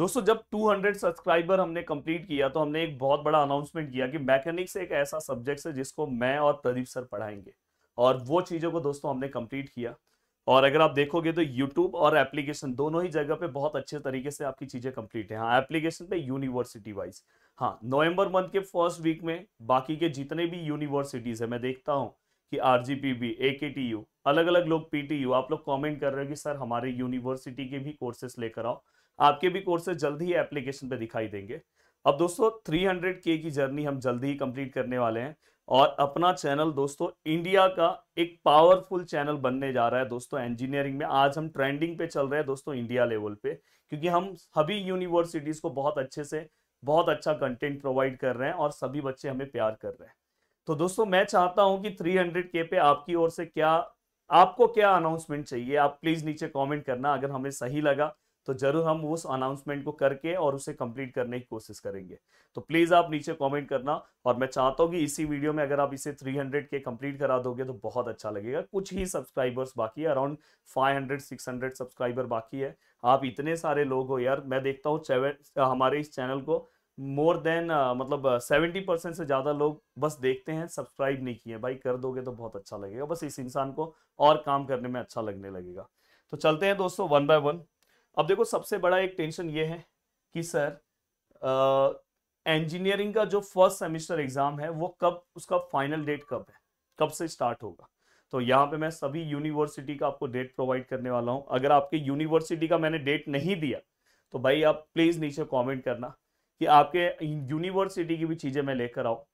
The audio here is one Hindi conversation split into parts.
दोस्तों जब 200 सब्सक्राइबर हमने कंप्लीट किया तो हमने एक बहुत बड़ा अनाउंसमेंट किया कि मैकेनिक्स एक ऐसा सब्जेक्ट है जिसको मैं और प्रदीप सर पढ़ाएंगे और वो चीज़ों को दोस्तों हमने कंप्लीट किया और अगर आप देखोगे तो यूट्यूब और एप्लीकेशन दोनों ही जगह पे बहुत अच्छे तरीके से आपकी चीज़ें कंप्लीट है हाँ एप्लीकेशन पे यूनिवर्सिटी वाइज हाँ नवंबर मंथ के फर्स्ट वीक में बाकी के जितने भी यूनिवर्सिटीज़ है मैं देखता हूँ कि आर जी ए के टी यू अलग अलग लोग पीटीयू आप लोग कॉमेंट कर रहे हो कि सर हमारे यूनिवर्सिटी के भी कोर्सेस लेकर आओ आपके भी कोर्सेज जल्द ही एप्लीकेशन पे दिखाई देंगे अब दोस्तों 300 के की जर्नी हम जल्द ही कंप्लीट करने वाले हैं और अपना चैनल दोस्तों इंडिया का एक पावरफुल चैनल बनने जा रहा है दोस्तों इंजीनियरिंग में आज हम ट्रेंडिंग पे चल रहे हैं दोस्तों इंडिया लेवल पे क्योंकि हम सभी यूनिवर्सिटीज़ को बहुत अच्छे से बहुत अच्छा कंटेंट प्रोवाइड कर रहे हैं और सभी बच्चे हमें प्यार कर रहे हैं तो दोस्तों मैं चाहता हूं कि 300 के पे आपकी ओर से क्या आपको क्या अनाउंसमेंट चाहिए आप प्लीज़ नीचे कमेंट करना अगर हमें सही लगा तो जरूर हम उस अनाउंसमेंट को करके और उसे कंप्लीट करने की कोशिश करेंगे तो प्लीज़ आप नीचे कमेंट करना और मैं चाहता हूँ कि इसी वीडियो में अगर आप इसे 300 के कंप्लीट करा दोगे तो बहुत अच्छा लगेगा कुछ ही सब्सक्राइबर्स बाकी है अराउंड 500 600 सब्सक्राइबर बाकी है आप इतने सारे लोग हो यार मैं देखता हूँ हमारे इस चैनल को मोर देन uh, मतलब सेवेंटी परसेंट से ज़्यादा लोग बस देखते हैं सब्सक्राइब नहीं किए भाई कर दोगे तो बहुत अच्छा लगेगा बस इस इंसान को और काम करने में अच्छा लगने लगेगा तो चलते हैं दोस्तों वन बाय वन अब देखो सबसे बड़ा एक टेंशन ये है कि सर इंजीनियरिंग का जो फर्स्ट सेमिस्टर एग्जाम है वो कब उसका फाइनल डेट कब है कब से स्टार्ट होगा तो यहाँ पे मैं सभी यूनिवर्सिटी का आपको डेट प्रोवाइड करने वाला हूँ अगर आपके यूनिवर्सिटी का मैंने डेट नहीं दिया तो भाई आप प्लीज़ नीचे कमेंट करना कि आपके यूनिवर्सिटी की भी चीज़ें मैं लेकर आऊँ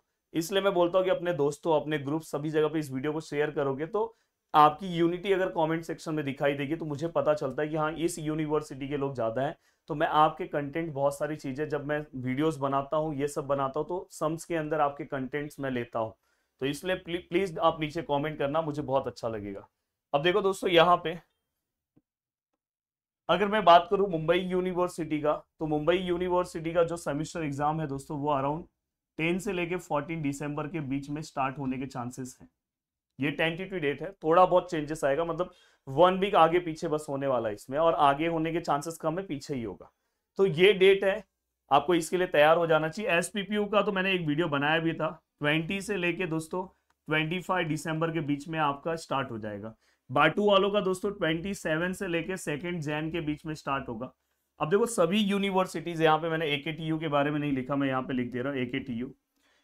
इसलिए मैं बोलता हूँ कि अपने दोस्तों अपने ग्रुप सभी जगह पे इस वीडियो को शेयर करोगे तो आपकी यूनिटी अगर कमेंट सेक्शन में दिखाई देगी तो मुझे पता चलता है कि हाँ इस यूनिवर्सिटी के लोग ज़्यादा हैं तो मैं आपके कंटेंट बहुत सारी चीज़ें जब मैं वीडियोस बनाता हूँ ये सब बनाता हूँ तो सम्स के अंदर आपके कंटेंट्स मैं लेता हूँ तो इसलिए प्लीज़ आप नीचे कमेंट करना मुझे बहुत अच्छा लगेगा अब देखो दोस्तों यहाँ पे अगर मैं बात करूँ मुंबई यूनिवर्सिटी का तो मुंबई यूनिवर्सिटी का जो सेमिस्टर एग्जाम है दोस्तों वो अराउंड टेन से लेके फोर्टीन दिसंबर के बीच में स्टार्ट होने के चांसेस हैं ये टेंटेटिव डेट है थोड़ा बहुत चेंजेस आएगा मतलब वन वीक आगे पीछे बस होने वाला है इसमें और आगे होने के चांसेस कम है पीछे ही होगा तो ये डेट है आपको इसके लिए तैयार हो जाना चाहिए एस का तो मैंने एक वीडियो बनाया भी था ट्वेंटी से लेके दोस्तों 25 दिसंबर के बीच में आपका स्टार्ट हो जाएगा बाटू वालों का दोस्तों 27 से लेके सेकेंड जैन के बीच में स्टार्ट होगा अब देखो सभी यूनिवर्सिटीज यहाँ पे मैंने ए के बारे में नहीं लिखा मैं यहाँ पे लिख दे रहा हूँ ए के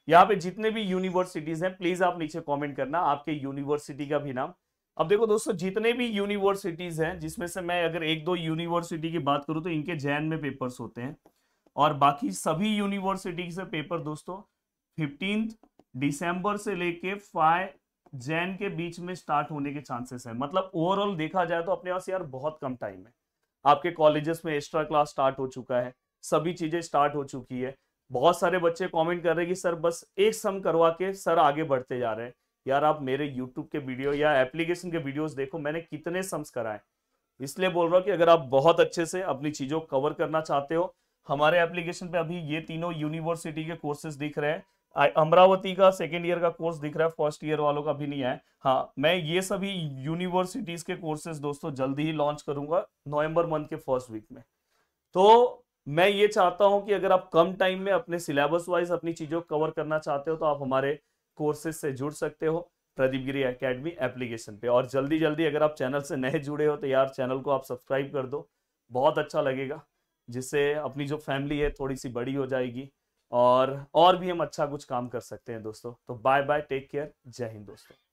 यहाँ पे जितने भी यूनिवर्सिटीज हैं प्लीज आप नीचे कमेंट करना आपके यूनिवर्सिटी का भी नाम अब देखो दोस्तों जितने भी यूनिवर्सिटीज हैं जिसमें से मैं अगर एक दो यूनिवर्सिटी की बात करूँ तो इनके जैन में पेपर्स होते हैं और बाकी सभी यूनिवर्सिटी से पेपर दोस्तों फिफ्टीन दिसंबर से लेके फाइव जैन के बीच में स्टार्ट होने के चांसेस है मतलब ओवरऑल देखा जाए तो अपने पास यार बहुत कम टाइम है आपके कॉलेजेस में एक्स्ट्रा क्लास स्टार्ट हो चुका है सभी चीजें स्टार्ट हो चुकी है बहुत सारे बच्चे कमेंट कर रहे हैं कि सर बस एक सम करवा के सर आगे बढ़ते जा रहे हैं यार आप मेरे यूट्यूब के वीडियो या एप्लीकेशन के वीडियोस देखो मैंने कितने सम्स कराए इसलिए बोल रहा हूँ कि अगर आप बहुत अच्छे से अपनी चीज़ों को कवर करना चाहते हो हमारे एप्लीकेशन पे अभी ये तीनों यूनिवर्सिटी के कोर्सेज दिख रहे हैं अमरावती का सेकेंड ईयर का कोर्स दिख रहा है फर्स्ट ईयर वालों का भी नहीं है हाँ मैं ये सभी यूनिवर्सिटीज़ के कोर्सेज दोस्तों जल्दी ही लॉन्च करूंगा नवम्बर मंथ के फर्स्ट वीक में तो मैं ये चाहता हूं कि अगर आप कम टाइम में अपने सिलेबस वाइज अपनी चीजों को कवर करना चाहते हो तो आप हमारे कोर्सेज से जुड़ सकते हो प्रदीप गिरी अकेडमी एप्लीकेशन पे और जल्दी जल्दी अगर आप चैनल से नए जुड़े हो तो यार चैनल को आप सब्सक्राइब कर दो बहुत अच्छा लगेगा जिससे अपनी जो फैमिली है थोड़ी सी बड़ी हो जाएगी और और भी हम अच्छा कुछ काम कर सकते हैं दोस्तों तो बाय बाय टेक केयर जय हिंद दोस्तों